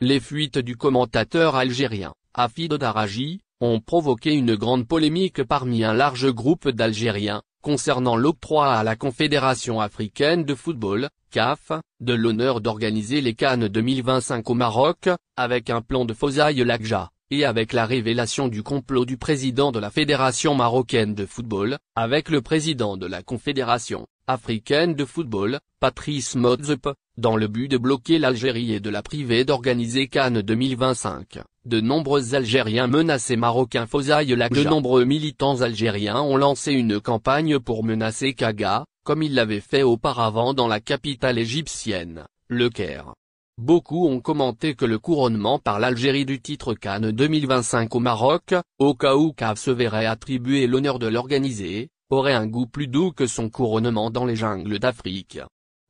Les fuites du commentateur algérien, Afid Daraji, ont provoqué une grande polémique parmi un large groupe d'Algériens, concernant l'octroi à la Confédération africaine de football, CAF, de l'honneur d'organiser les Cannes 2025 au Maroc, avec un plan de Fosaï Lagja, et avec la révélation du complot du président de la Fédération marocaine de football, avec le président de la Confédération, africaine de football, Patrice Motsepe, dans le but de bloquer l'Algérie et de la priver d'organiser Cannes 2025. De nombreux Algériens menacés marocains fausaillent De nombreux militants algériens ont lancé une campagne pour menacer Kaga, comme ils l'avaient fait auparavant dans la capitale égyptienne, Le Caire. Beaucoup ont commenté que le couronnement par l'Algérie du titre Cannes 2025 au Maroc, au cas où CAF se verrait attribuer l'honneur de l'organiser, aurait un goût plus doux que son couronnement dans les jungles d'Afrique.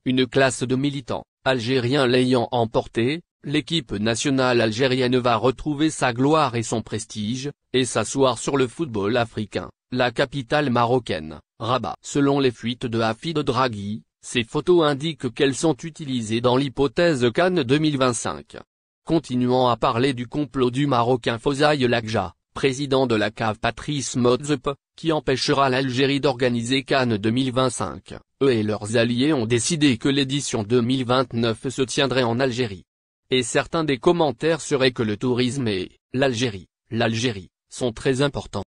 Une classe de militants, algériens l'ayant emporté, l'équipe nationale algérienne va retrouver sa gloire et son prestige, et s'asseoir sur le football africain, la capitale marocaine, Rabat. Selon les fuites de Hafid Draghi, ces photos indiquent qu'elles sont utilisées dans l'hypothèse Cannes 2025. Continuant à parler du complot du Marocain Fosaï Lagja, président de la cave Patrice Motzep, qui empêchera l'Algérie d'organiser Cannes 2025. Eux et leurs alliés ont décidé que l'édition 2029 se tiendrait en Algérie. Et certains des commentaires seraient que le tourisme et l'Algérie, l'Algérie, sont très importants.